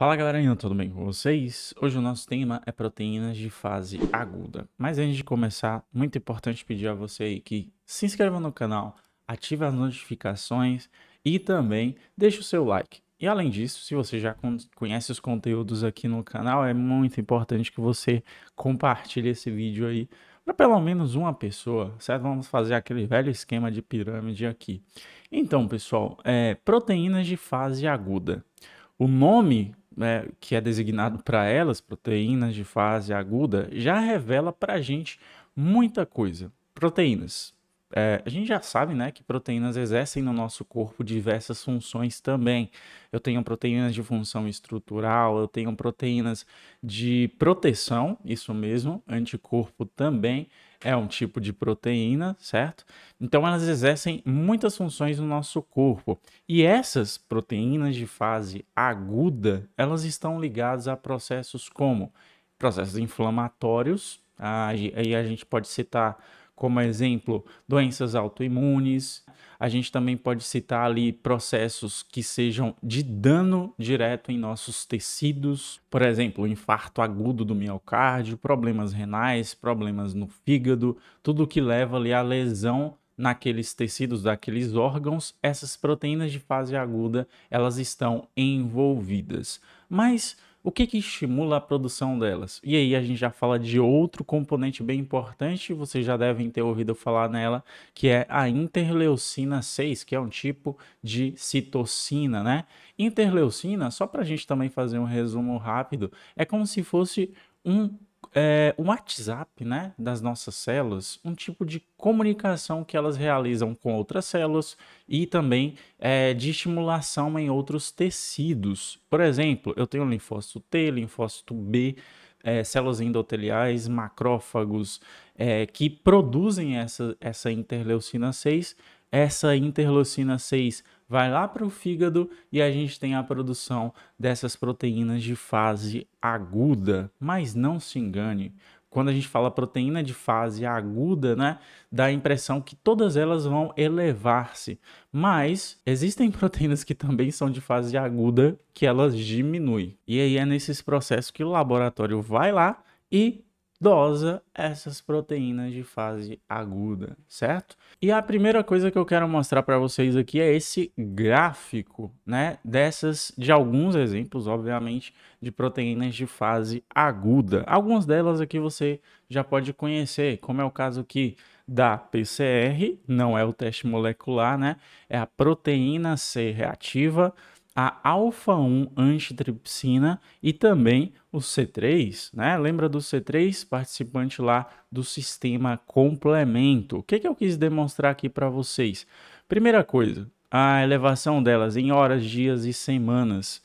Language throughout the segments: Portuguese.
Fala galerinha, tudo bem com vocês? Hoje o nosso tema é proteínas de fase aguda. Mas antes de começar, muito importante pedir a você aí que se inscreva no canal, ative as notificações e também deixe o seu like. E além disso, se você já conhece os conteúdos aqui no canal, é muito importante que você compartilhe esse vídeo aí para pelo menos uma pessoa, certo? Vamos fazer aquele velho esquema de pirâmide aqui. Então, pessoal, é, proteínas de fase aguda. O nome né, que é designado para elas, proteínas de fase aguda, já revela para a gente muita coisa. Proteínas. É, a gente já sabe né, que proteínas exercem no nosso corpo diversas funções também. Eu tenho proteínas de função estrutural, eu tenho proteínas de proteção, isso mesmo, anticorpo também é um tipo de proteína, certo? Então elas exercem muitas funções no nosso corpo. E essas proteínas de fase aguda, elas estão ligadas a processos como processos inflamatórios, aí ah, a gente pode citar como exemplo doenças autoimunes, a gente também pode citar ali processos que sejam de dano direto em nossos tecidos, por exemplo, infarto agudo do miocárdio, problemas renais, problemas no fígado, tudo que leva ali à lesão naqueles tecidos, daqueles órgãos, essas proteínas de fase aguda, elas estão envolvidas. Mas o que, que estimula a produção delas? E aí a gente já fala de outro componente bem importante, vocês já devem ter ouvido falar nela, que é a interleucina 6, que é um tipo de citocina, né? Interleucina, só para a gente também fazer um resumo rápido, é como se fosse um é, o WhatsApp, né, das nossas células, um tipo de comunicação que elas realizam com outras células e também é, de estimulação em outros tecidos. Por exemplo, eu tenho linfócito T, linfócito B, é, células endoteliais, macrófagos, é, que produzem essa, essa interleucina 6 essa interlucina 6 vai lá para o fígado e a gente tem a produção dessas proteínas de fase aguda. Mas não se engane, quando a gente fala proteína de fase aguda, né, dá a impressão que todas elas vão elevar-se. Mas existem proteínas que também são de fase aguda que elas diminuem. E aí é nesses processos que o laboratório vai lá e dosa essas proteínas de fase aguda, certo? E a primeira coisa que eu quero mostrar para vocês aqui é esse gráfico, né, dessas de alguns exemplos, obviamente, de proteínas de fase aguda. Algumas delas aqui você já pode conhecer, como é o caso aqui da PCR, não é o teste molecular, né? É a proteína C reativa a alfa-1 antitripsina e também o C3, né? Lembra do C3, participante lá do sistema complemento. O que, que eu quis demonstrar aqui para vocês? Primeira coisa, a elevação delas em horas, dias e semanas.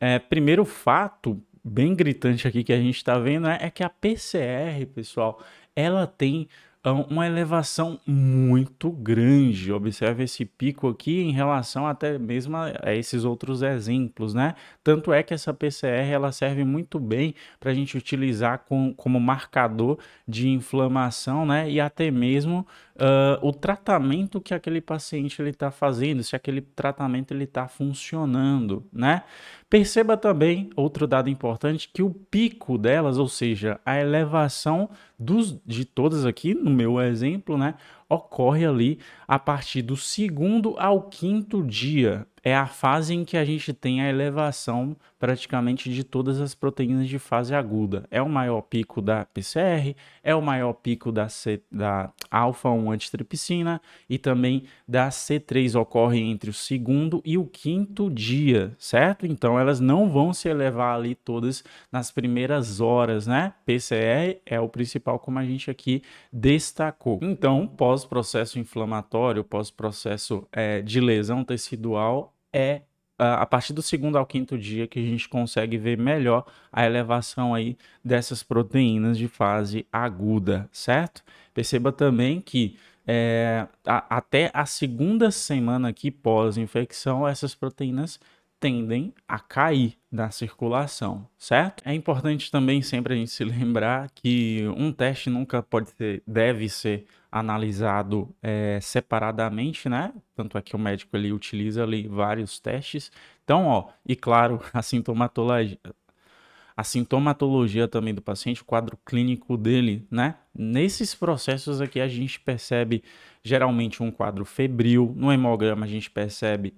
É, primeiro fato bem gritante aqui que a gente está vendo é, é que a PCR, pessoal, ela tem é uma elevação muito grande. Observe esse pico aqui em relação até mesmo a esses outros exemplos, né? Tanto é que essa PCR ela serve muito bem para a gente utilizar com, como marcador de inflamação, né? E até mesmo uh, o tratamento que aquele paciente ele está fazendo, se aquele tratamento ele está funcionando, né? Perceba também outro dado importante que o pico delas, ou seja, a elevação dos, de todas aqui, no meu exemplo, né, ocorre ali a partir do segundo ao quinto dia. É a fase em que a gente tem a elevação praticamente de todas as proteínas de fase aguda. É o maior pico da PCR, é o maior pico da, C, da alfa-1 antitripsina e também da C3 ocorre entre o segundo e o quinto dia, certo? Então elas não vão se elevar ali todas nas primeiras horas, né? PCR é o principal, como a gente aqui destacou. Então, pós pós-processo inflamatório, pós-processo é, de lesão tecidual, é a partir do segundo ao quinto dia que a gente consegue ver melhor a elevação aí dessas proteínas de fase aguda, certo? Perceba também que é, a, até a segunda semana aqui pós-infecção, essas proteínas tendem a cair da circulação, certo? É importante também sempre a gente se lembrar que um teste nunca pode ser, deve ser analisado é, separadamente, né? Tanto é que o médico ele utiliza ali vários testes. Então, ó, e claro, a sintomatologia a sintomatologia também do paciente, o quadro clínico dele, né? Nesses processos aqui a gente percebe geralmente um quadro febril, no hemograma a gente percebe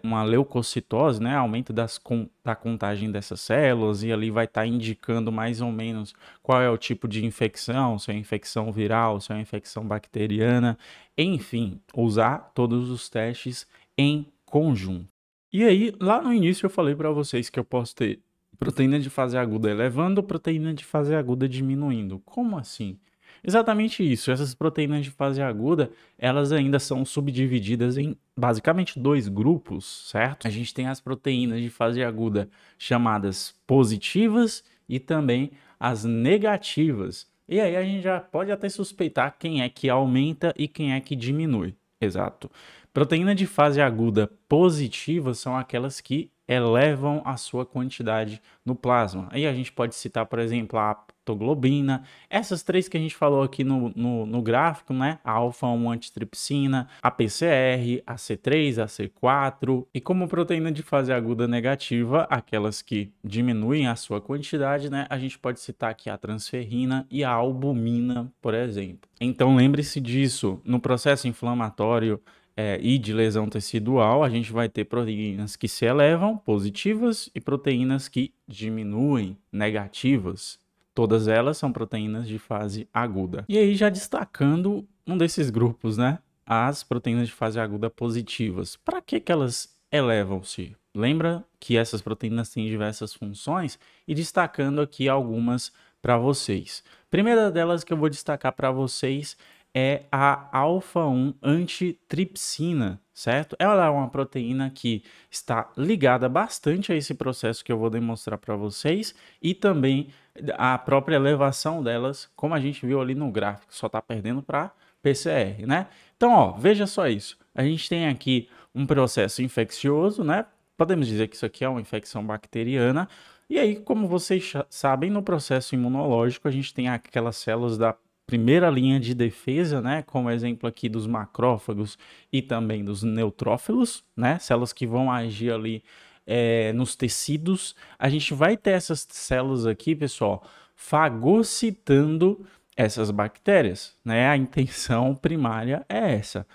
uma leucocitose, né? Aumento das, da contagem dessas células e ali vai estar tá indicando mais ou menos qual é o tipo de infecção, se é infecção viral, se é infecção bacteriana, enfim, usar todos os testes em conjunto. E aí, lá no início eu falei para vocês que eu posso ter Proteína de fase aguda elevando, proteína de fase aguda diminuindo. Como assim? Exatamente isso. Essas proteínas de fase aguda, elas ainda são subdivididas em basicamente dois grupos, certo? A gente tem as proteínas de fase aguda chamadas positivas e também as negativas. E aí a gente já pode até suspeitar quem é que aumenta e quem é que diminui. Exato. Proteína de fase aguda positiva são aquelas que elevam a sua quantidade no plasma. Aí a gente pode citar, por exemplo, a aptoglobina, essas três que a gente falou aqui no, no, no gráfico, né? A alfa-1 antitripsina, a PCR, a C3, a C4. E como proteína de fase aguda negativa, aquelas que diminuem a sua quantidade, né? A gente pode citar aqui a transferrina e a albumina, por exemplo. Então lembre-se disso, no processo inflamatório, é, e de lesão tecidual, a gente vai ter proteínas que se elevam, positivas, e proteínas que diminuem, negativas. Todas elas são proteínas de fase aguda. E aí, já destacando um desses grupos, né? As proteínas de fase aguda positivas. Para que, que elas elevam-se? Lembra que essas proteínas têm diversas funções e destacando aqui algumas para vocês. Primeira delas que eu vou destacar para vocês é a alfa-1 antitripsina, certo? Ela é uma proteína que está ligada bastante a esse processo que eu vou demonstrar para vocês e também a própria elevação delas, como a gente viu ali no gráfico, só está perdendo para PCR, né? Então, ó, veja só isso. A gente tem aqui um processo infeccioso, né? Podemos dizer que isso aqui é uma infecção bacteriana, e aí, como vocês sabem, no processo imunológico, a gente tem aquelas células da primeira linha de defesa, né, como exemplo aqui dos macrófagos e também dos neutrófilos, né, células que vão agir ali é, nos tecidos. A gente vai ter essas células aqui, pessoal, fagocitando essas bactérias, né? A intenção primária é essa.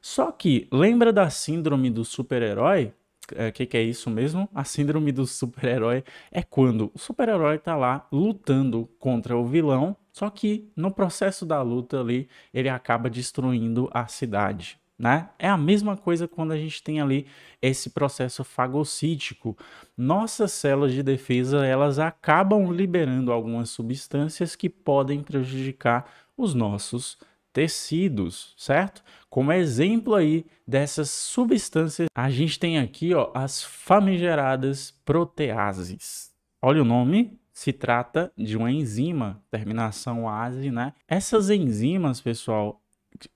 Só que lembra da síndrome do super-herói? o é, que, que é isso mesmo? A síndrome do super-herói é quando o super-herói tá lá lutando contra o vilão, só que no processo da luta ali ele acaba destruindo a cidade. Né? É a mesma coisa quando a gente tem ali esse processo fagocítico. Nossas células de defesa elas acabam liberando algumas substâncias que podem prejudicar os nossos tecidos, certo? Como exemplo aí dessas substâncias, a gente tem aqui ó, as famigeradas proteases. Olha o nome, se trata de uma enzima, terminação ase, né? Essas enzimas, pessoal,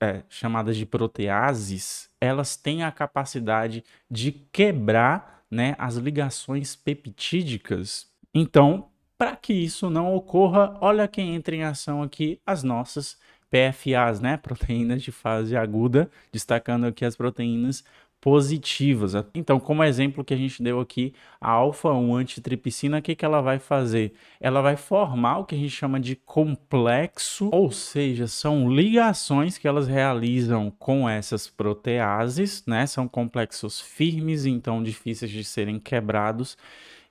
é, chamadas de proteases, elas têm a capacidade de quebrar né, as ligações peptídicas. Então, para que isso não ocorra, olha quem entra em ação aqui, as nossas PFAs, né? Proteínas de fase aguda, destacando aqui as proteínas positivas. Então, como exemplo que a gente deu aqui, a alfa-1 antitripsina, o que, que ela vai fazer? Ela vai formar o que a gente chama de complexo, ou seja, são ligações que elas realizam com essas proteases, né? São complexos firmes, então difíceis de serem quebrados.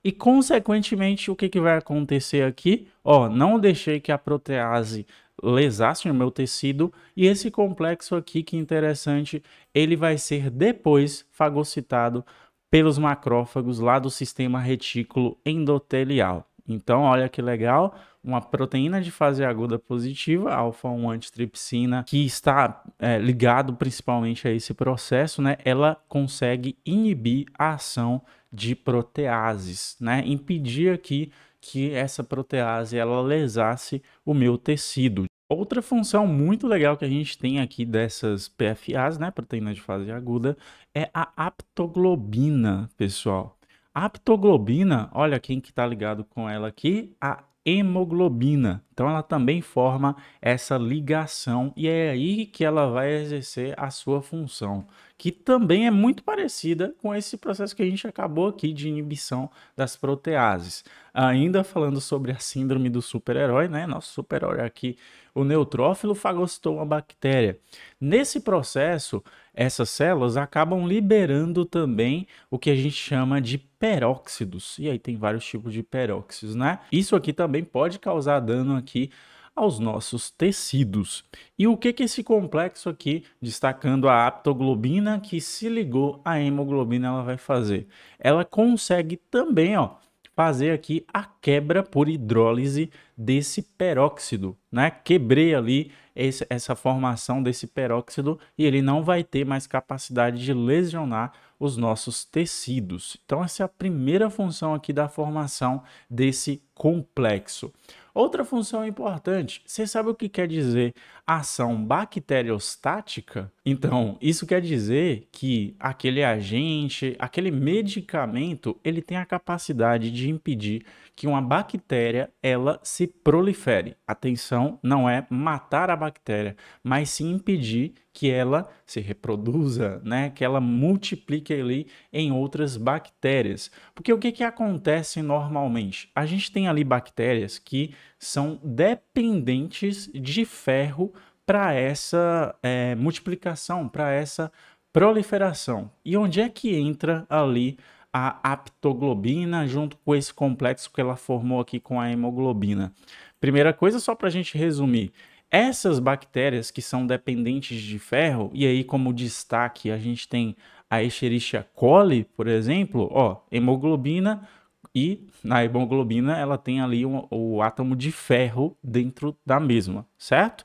E, consequentemente, o que, que vai acontecer aqui? Ó, não deixei que a protease lesassem o meu tecido. E esse complexo aqui, que interessante, ele vai ser depois fagocitado pelos macrófagos lá do sistema retículo endotelial. Então, olha que legal, uma proteína de fase aguda positiva, alfa-1 antitripsina, que está é, ligado principalmente a esse processo, né? Ela consegue inibir a ação de proteases, né? Impedir aqui que essa protease ela lesasse o meu tecido. Outra função muito legal que a gente tem aqui dessas PFAs, né, proteína de fase aguda, é a aptoglobina, pessoal. A aptoglobina, olha quem que tá ligado com ela aqui, a hemoglobina. Então ela também forma essa ligação e é aí que ela vai exercer a sua função, que também é muito parecida com esse processo que a gente acabou aqui de inibição das proteases. Ainda falando sobre a síndrome do super-herói, né? Nosso super-herói aqui, o neutrófilo fagocitou uma bactéria. Nesse processo, essas células acabam liberando também o que a gente chama de peróxidos. E aí tem vários tipos de peróxidos, né? Isso aqui também pode causar dano aqui aos nossos tecidos. E o que que esse complexo aqui, destacando a aptoglobina que se ligou à hemoglobina, ela vai fazer? Ela consegue também, ó, fazer aqui a quebra por hidrólise desse peróxido, né? Quebrei ali esse, essa formação desse peróxido e ele não vai ter mais capacidade de lesionar os nossos tecidos. Então essa é a primeira função aqui da formação desse complexo. Outra função importante, você sabe o que quer dizer ação bacteriostática? Então, isso quer dizer que aquele agente, aquele medicamento, ele tem a capacidade de impedir que uma bactéria ela se prolifere. Atenção, não é matar a bactéria, mas sim impedir que ela se reproduza, né? Que ela multiplique ali em outras bactérias. Porque o que que acontece normalmente? A gente tem ali bactérias que são dependentes de ferro para essa é, multiplicação, para essa proliferação. E onde é que entra ali a aptoglobina junto com esse complexo que ela formou aqui com a hemoglobina? Primeira coisa, só para a gente resumir, essas bactérias que são dependentes de ferro, e aí como destaque a gente tem a Escherichia coli, por exemplo, ó, hemoglobina e na hemoglobina ela tem ali um, o átomo de ferro dentro da mesma, certo?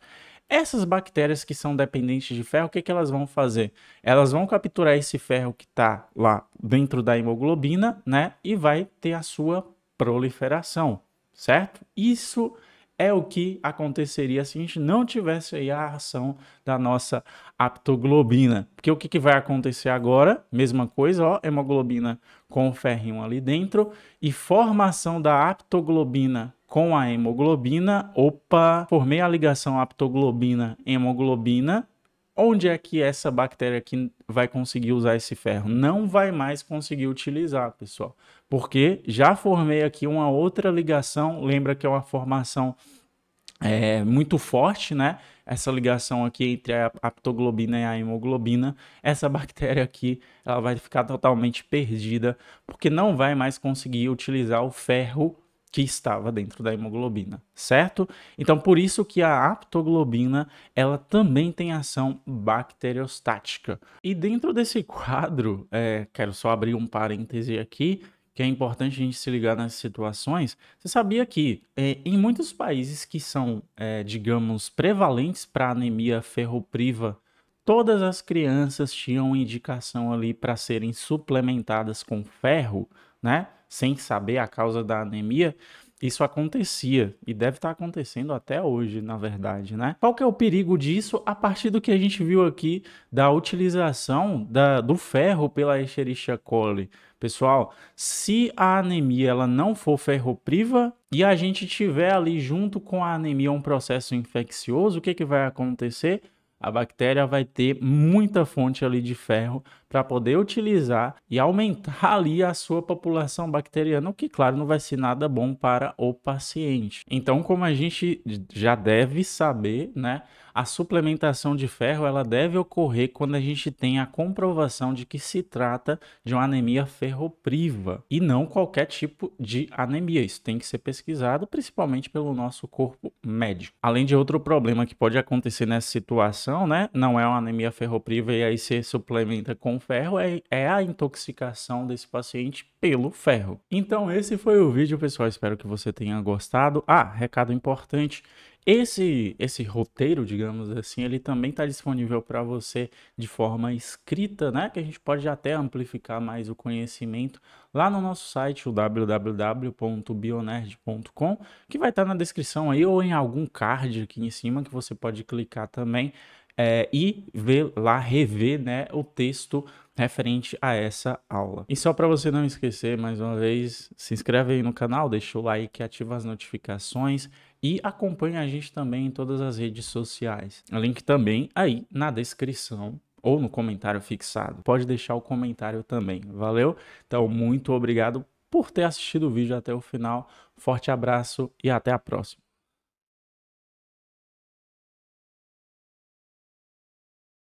Essas bactérias que são dependentes de ferro, o que, que elas vão fazer? Elas vão capturar esse ferro que está lá dentro da hemoglobina, né? E vai ter a sua proliferação, certo? Isso é o que aconteceria se a gente não tivesse aí a ação da nossa aptoglobina. Porque o que, que vai acontecer agora? Mesma coisa, ó, hemoglobina com o ferrinho ali dentro e formação da aptoglobina com a hemoglobina. Opa, formei a ligação aptoglobina-hemoglobina. Onde é que essa bactéria aqui vai conseguir usar esse ferro? Não vai mais conseguir utilizar, pessoal porque já formei aqui uma outra ligação. Lembra que é uma formação é, muito forte, né? Essa ligação aqui entre a aptoglobina e a hemoglobina, essa bactéria aqui, ela vai ficar totalmente perdida, porque não vai mais conseguir utilizar o ferro que estava dentro da hemoglobina, certo? Então, por isso que a aptoglobina, ela também tem ação bacteriostática. E dentro desse quadro, é, quero só abrir um parêntese aqui, que é importante a gente se ligar nessas situações, você sabia que é, em muitos países que são, é, digamos, prevalentes para anemia ferropriva, todas as crianças tinham indicação ali para serem suplementadas com ferro, né? Sem saber a causa da anemia. Isso acontecia e deve estar acontecendo até hoje, na verdade, né? Qual que é o perigo disso a partir do que a gente viu aqui da utilização da, do ferro pela Escherichia coli? Pessoal, se a anemia ela não for ferropriva e a gente tiver ali junto com a anemia um processo infeccioso, o que, que vai acontecer? A bactéria vai ter muita fonte ali de ferro para poder utilizar e aumentar ali a sua população bacteriana, o que, claro, não vai ser nada bom para o paciente. Então, como a gente já deve saber, né? A suplementação de ferro ela deve ocorrer quando a gente tem a comprovação de que se trata de uma anemia ferropriva e não qualquer tipo de anemia. Isso tem que ser pesquisado, principalmente pelo nosso corpo médico. Além de outro problema que pode acontecer nessa situação, né? Não é uma anemia ferropriva e aí se suplementa com com ferro é, é a intoxicação desse paciente pelo ferro. Então esse foi o vídeo, pessoal. Espero que você tenha gostado. Ah, recado importante. Esse, esse roteiro, digamos assim, ele também está disponível para você de forma escrita, né? Que a gente pode até amplificar mais o conhecimento lá no nosso site, o www.bionerd.com, que vai estar tá na descrição aí ou em algum card aqui em cima que você pode clicar também é, e ver lá, rever né, o texto referente a essa aula. E só para você não esquecer, mais uma vez, se inscreve aí no canal, deixa o like, ativa as notificações e acompanha a gente também em todas as redes sociais. O link também aí na descrição ou no comentário fixado. Pode deixar o comentário também. Valeu? Então, muito obrigado por ter assistido o vídeo até o final. Forte abraço e até a próxima.